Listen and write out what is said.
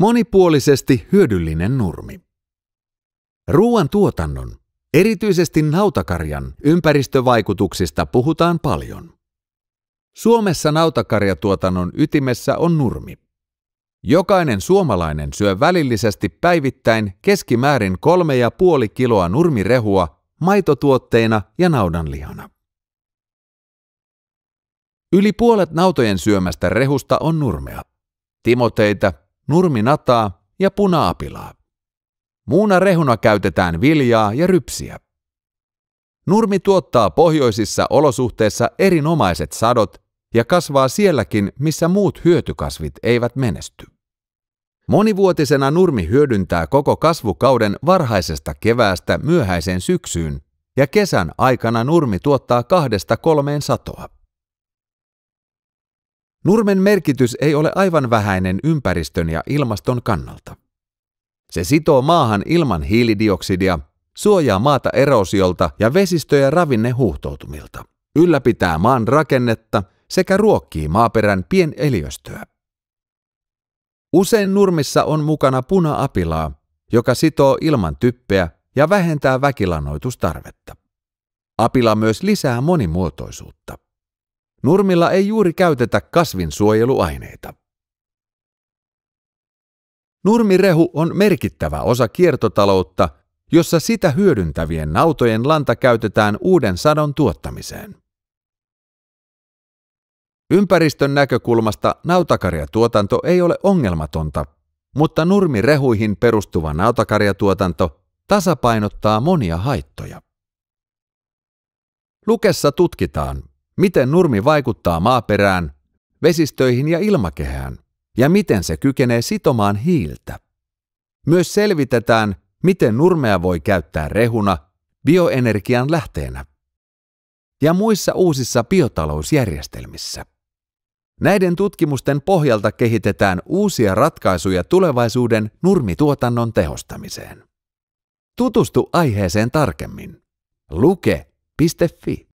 Monipuolisesti hyödyllinen nurmi. Ruoan tuotannon, erityisesti nautakarjan, ympäristövaikutuksista puhutaan paljon. Suomessa nautakarjatuotannon ytimessä on nurmi. Jokainen suomalainen syö välillisesti päivittäin keskimäärin 3,5 kiloa nurmirehua maitotuotteina ja naudanlihana. Yli puolet nautojen syömästä rehusta on nurmea. Timoteita, nurminataa ja punaapilaa. Muuna rehuna käytetään viljaa ja rypsiä. Nurmi tuottaa pohjoisissa olosuhteissa erinomaiset sadot ja kasvaa sielläkin, missä muut hyötykasvit eivät menesty. Monivuotisena nurmi hyödyntää koko kasvukauden varhaisesta keväästä myöhäiseen syksyyn, ja kesän aikana nurmi tuottaa kahdesta kolmeen satoa. Nurmen merkitys ei ole aivan vähäinen ympäristön ja ilmaston kannalta. Se sitoo maahan ilman hiilidioksidia, suojaa maata erosiolta ja vesistöjä ravinnehuhtoutumilta, ylläpitää maan rakennetta sekä ruokkii maaperän pieneliöstöä. Usein nurmissa on mukana puna-apilaa, joka sitoo ilman typpeä ja vähentää väkilannoitustarvetta. Apila myös lisää monimuotoisuutta. Nurmilla ei juuri käytetä kasvinsuojeluaineita. Nurmirehu on merkittävä osa kiertotaloutta, jossa sitä hyödyntävien nautojen lanta käytetään uuden sadon tuottamiseen. Ympäristön näkökulmasta nautakarjatuotanto ei ole ongelmatonta, mutta nurmirehuihin perustuva nautakarjatuotanto tasapainottaa monia haittoja. Lukessa tutkitaan, miten nurmi vaikuttaa maaperään, vesistöihin ja ilmakehään, ja miten se kykenee sitomaan hiiltä. Myös selvitetään, miten nurmea voi käyttää rehuna bioenergian lähteenä ja muissa uusissa biotalousjärjestelmissä. Näiden tutkimusten pohjalta kehitetään uusia ratkaisuja tulevaisuuden nurmituotannon tehostamiseen. Tutustu aiheeseen tarkemmin. Luke.fi